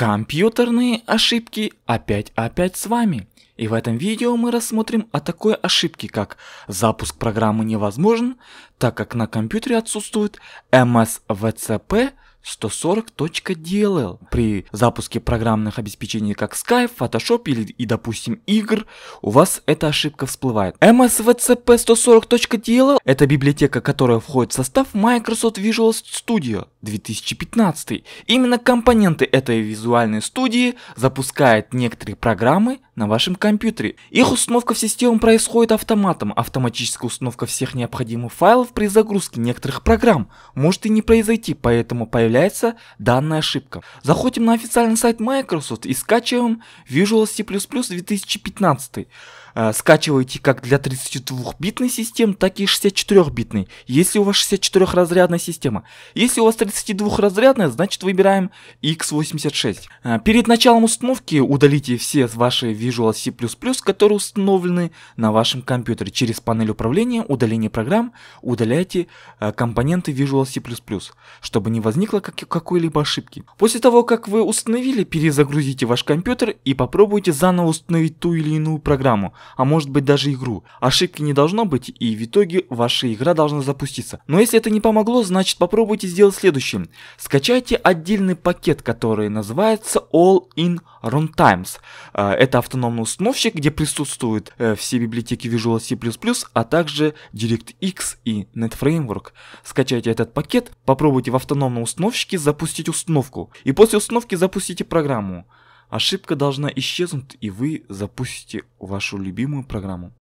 Компьютерные ошибки опять-опять с вами. И в этом видео мы рассмотрим о такой ошибке, как запуск программы невозможен, так как на компьютере отсутствует MSVCP 140. Делал при запуске программных обеспечений, как Skype, Photoshop или, и, допустим, игр, у вас эта ошибка всплывает. MSVCP 140dll это библиотека, которая входит в состав Microsoft Visual Studio 2015. Именно компоненты этой визуальной студии запускают некоторые программы, на вашем компьютере. Их установка в систему происходит автоматом. Автоматическая установка всех необходимых файлов при загрузке некоторых программ может и не произойти, поэтому появляется данная ошибка. Заходим на официальный сайт Microsoft и скачиваем Visual C++ 2015 э, скачивайте как для 32-битной системы так и 64-битной, если у вас 64-разрядная система. Если у вас 32-разрядная, значит выбираем x86. Э, перед началом установки удалите все ваши Visual C++, которые установлены на вашем компьютере. Через панель управления удаление программ удаляйте э, компоненты Visual C++, чтобы не возникло как какой-либо ошибки. После того, как вы установили, перезагрузите ваш компьютер и попробуйте заново установить ту или иную программу, а может быть даже игру. Ошибки не должно быть и в итоге ваша игра должна запуститься. Но если это не помогло, значит попробуйте сделать следующее. Скачайте отдельный пакет, который называется All in Runtimes. Э, это автоматически автономный установщик, где присутствуют э, все библиотеки Visual C++, а также DirectX и NetFramework. Скачайте этот пакет, попробуйте в автономном установщике запустить установку, и после установки запустите программу. Ошибка должна исчезнуть, и вы запустите вашу любимую программу.